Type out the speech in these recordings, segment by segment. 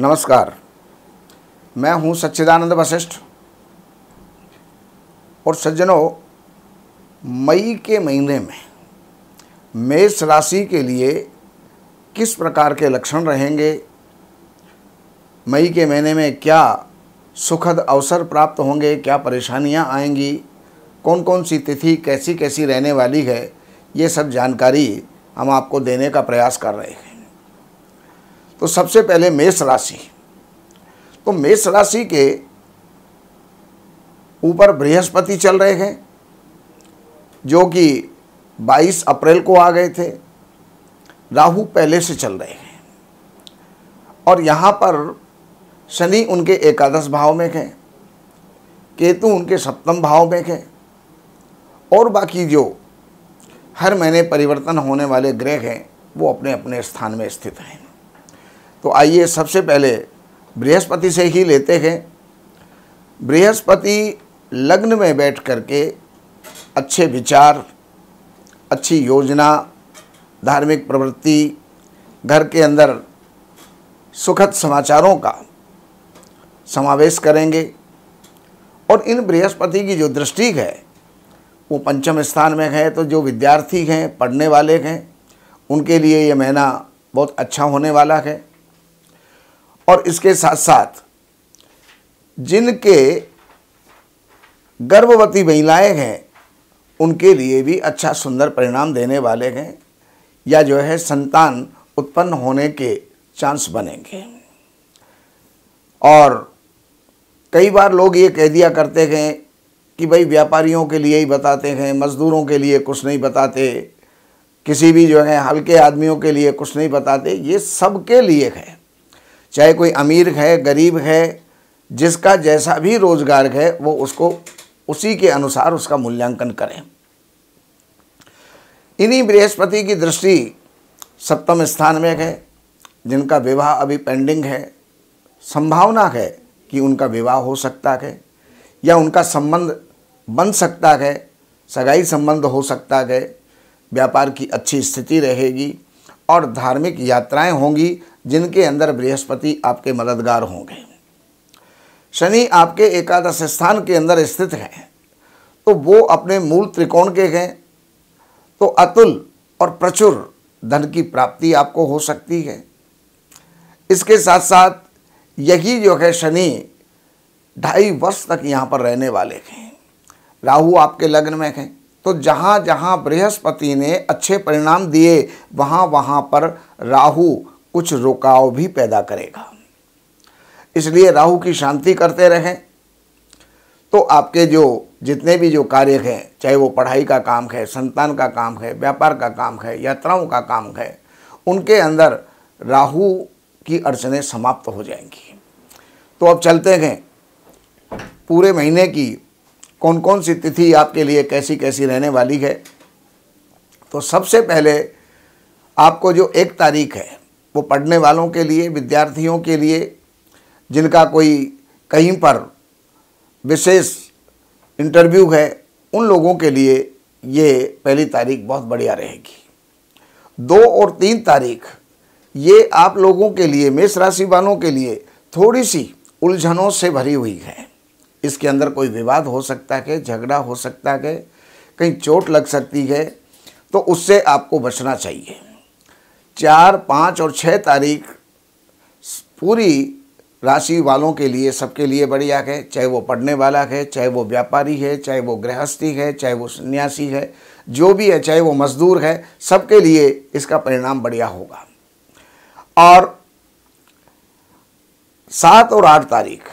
नमस्कार मैं हूं सच्चिदानंद वशिष्ठ और सज्जनों मई के महीने में मेष राशि के लिए किस प्रकार के लक्षण रहेंगे मई के महीने में क्या सुखद अवसर प्राप्त होंगे क्या परेशानियां आएंगी कौन कौन सी तिथि कैसी कैसी रहने वाली है ये सब जानकारी हम आपको देने का प्रयास कर रहे हैं तो सबसे पहले मेष राशि तो मेष राशि के ऊपर बृहस्पति चल रहे हैं जो कि 22 अप्रैल को आ गए थे राहु पहले से चल रहे हैं और यहाँ पर शनि उनके एकादश भाव में हैं केतु उनके सप्तम भाव में हैं और बाकी जो हर महीने परिवर्तन होने वाले ग्रह हैं वो अपने अपने स्थान में स्थित हैं तो आइए सबसे पहले बृहस्पति से ही लेते हैं बृहस्पति लग्न में बैठ कर के अच्छे विचार अच्छी योजना धार्मिक प्रवृत्ति घर के अंदर सुखद समाचारों का समावेश करेंगे और इन बृहस्पति की जो दृष्टि है वो पंचम स्थान में है तो जो विद्यार्थी हैं पढ़ने वाले हैं उनके लिए ये महीना बहुत अच्छा होने वाला है और इसके साथ साथ जिनके गर्भवती महिलाएं हैं उनके लिए भी अच्छा सुंदर परिणाम देने वाले हैं या जो है संतान उत्पन्न होने के चांस बनेंगे और कई बार लोग ये कह दिया करते हैं कि भाई व्यापारियों के लिए ही बताते हैं मज़दूरों के लिए कुछ नहीं बताते किसी भी जो है हल्के आदमियों के लिए कुछ नहीं बताते ये सबके लिए है चाहे कोई अमीर है गरीब है जिसका जैसा भी रोजगार है वो उसको उसी के अनुसार उसका मूल्यांकन करें इन्हीं बृहस्पति की दृष्टि सप्तम स्थान में है जिनका विवाह अभी पेंडिंग है संभावना है कि उनका विवाह हो सकता है या उनका संबंध बन सकता है सगाई संबंध हो सकता है व्यापार की अच्छी स्थिति रहेगी और धार्मिक यात्राएं होंगी जिनके अंदर बृहस्पति आपके मददगार होंगे शनि आपके एकादश स्थान के अंदर स्थित हैं तो वो अपने मूल त्रिकोण के हैं तो अतुल और प्रचुर धन की प्राप्ति आपको हो सकती है इसके साथ साथ यही जो है शनि ढाई वर्ष तक यहाँ पर रहने वाले हैं राहु आपके लग्न में हैं तो जहाँ जहाँ बृहस्पति ने अच्छे परिणाम दिए वहाँ वहाँ पर राहु कुछ रुकाव भी पैदा करेगा इसलिए राहु की शांति करते रहें तो आपके जो जितने भी जो कार्य हैं चाहे वो पढ़ाई का काम है संतान का काम है व्यापार का काम है यात्राओं का काम है उनके अंदर राहु की अड़चने समाप्त हो जाएंगी तो अब चलते हैं पूरे महीने की कौन कौन सी तिथि आपके लिए कैसी कैसी रहने वाली है तो सबसे पहले आपको जो एक तारीख है वो पढ़ने वालों के लिए विद्यार्थियों के लिए जिनका कोई कहीं पर विशेष इंटरव्यू है उन लोगों के लिए ये पहली तारीख बहुत बढ़िया रहेगी दो और तीन तारीख ये आप लोगों के लिए मेष राशि वालों के लिए थोड़ी सी उलझनों से भरी हुई है इसके अंदर कोई विवाद हो सकता है झगड़ा हो सकता है कहीं चोट लग सकती है तो उससे आपको बचना चाहिए चार पाँच और छः तारीख पूरी राशि वालों के लिए सबके लिए बढ़िया है चाहे वो पढ़ने वाला है चाहे वो व्यापारी है चाहे वो गृहस्थी है चाहे वो सन्यासी है जो भी है चाहे वो मजदूर है सबके लिए इसका परिणाम बढ़िया होगा और सात और आठ तारीख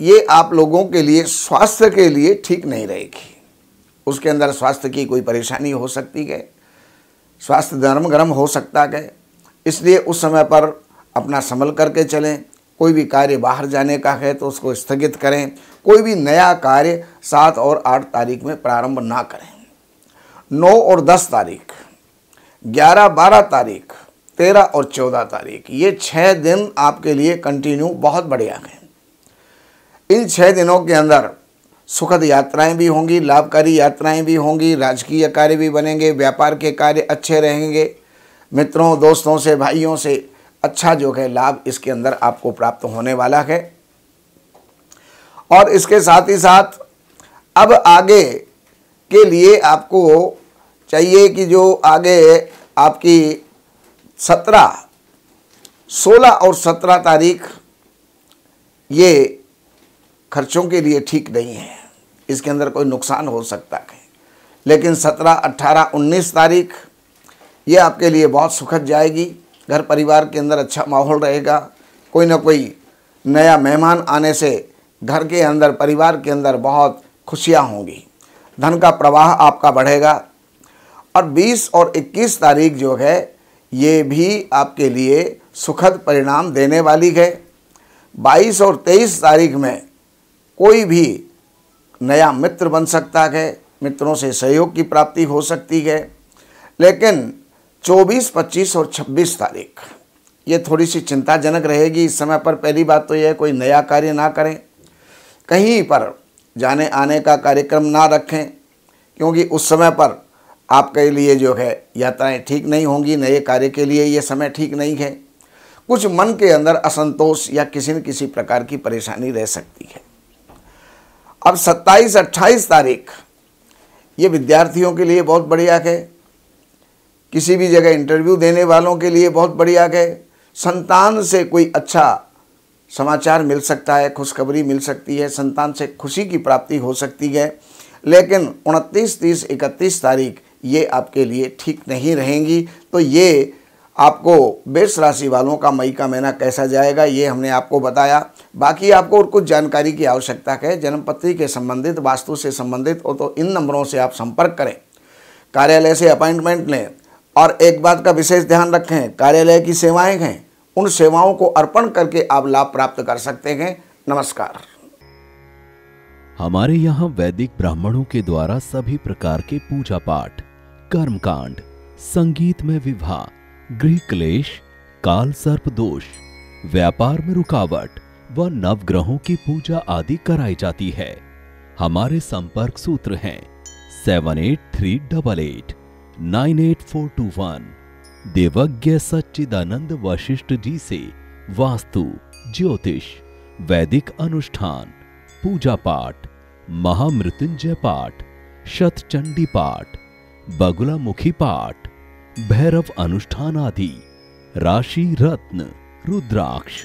ये आप लोगों के लिए स्वास्थ्य के लिए ठीक नहीं रहेगी उसके अंदर स्वास्थ्य की कोई परेशानी हो सकती है स्वास्थ्य गर्म गर्म हो सकता है इसलिए उस समय पर अपना संभल करके चलें कोई भी कार्य बाहर जाने का है तो उसको स्थगित करें कोई भी नया कार्य सात और आठ तारीख में प्रारंभ ना करें नौ और दस तारीख ग्यारह बारह तारीख तेरह और चौदह तारीख ये छः दिन आपके लिए कंटिन्यू बहुत बढ़िया है इन छः दिनों के अंदर सुखद यात्राएं भी होंगी लाभकारी यात्राएं भी होंगी राजकीय कार्य भी बनेंगे व्यापार के कार्य अच्छे रहेंगे मित्रों दोस्तों से भाइयों से अच्छा जो है लाभ इसके अंदर आपको प्राप्त होने वाला है और इसके साथ ही साथ अब आगे के लिए आपको चाहिए कि जो आगे आपकी सत्रह सोलह और सत्रह तारीख ये खर्चों के लिए ठीक नहीं है इसके अंदर कोई नुकसान हो सकता है लेकिन 17, 18, 19 तारीख ये आपके लिए बहुत सुखद जाएगी घर परिवार के अंदर अच्छा माहौल रहेगा कोई ना कोई नया मेहमान आने से घर के अंदर परिवार के अंदर बहुत खुशियाँ होंगी धन का प्रवाह आपका बढ़ेगा और 20 और 21 तारीख जो है ये भी आपके लिए सुखद परिणाम देने वाली है 22 और 23 तारीख में कोई भी नया मित्र बन सकता है मित्रों से सहयोग की प्राप्ति हो सकती है लेकिन 24, 25 और 26 तारीख ये थोड़ी सी चिंताजनक रहेगी इस समय पर पहली बात तो यह कोई नया कार्य ना करें कहीं पर जाने आने का कार्यक्रम ना रखें क्योंकि उस समय पर आपके लिए जो है यात्राएं ठीक नहीं होंगी नए कार्य के लिए ये समय ठीक नहीं है कुछ मन के अंदर असंतोष या किसी न किसी प्रकार की परेशानी रह सकती है अब 27 28 तारीख ये विद्यार्थियों के लिए बहुत बढ़िया है किसी भी जगह इंटरव्यू देने वालों के लिए बहुत बढ़िया है संतान से कोई अच्छा समाचार मिल सकता है खुशखबरी मिल सकती है संतान से खुशी की प्राप्ति हो सकती है लेकिन 29, 30, 31 तारीख ये आपके लिए ठीक नहीं रहेंगी तो ये आपको बेस राशि वालों का मई का महीना कैसा जाएगा ये हमने आपको बताया बाकी आपको और कुछ जानकारी की आवश्यकता है जन्मपत्री के संबंधित वास्तु से संबंधित हो तो इन नंबरों से आप संपर्क करें कार्यालय से अपॉइंटमेंट लें और एक बात का विशेष ध्यान रखें कार्यालय की सेवाएं हैं उन सेवाओं को अर्पण करके आप लाभ प्राप्त कर सकते हैं नमस्कार हमारे यहाँ वैदिक ब्राह्मणों के द्वारा सभी प्रकार के पूजा पाठ कर्म कांड संगीत में विवाह गृह क्लेश काल सर्प दोष व्यापार में रुकावट व नवग्रहों की पूजा आदि कराई जाती है हमारे संपर्क सूत्र हैं seven eight three double eight nine eight four two one देवज्ञ सच्चिदानंद वशिष्ठ जी से वास्तु ज्योतिष वैदिक अनुष्ठान पूजा पाठ महामृत्युंजय पाठ शतचंडी पाठ बगुलामुखी पाठ भैरव अनुष्ठान आदि राशि रत्न रुद्राक्ष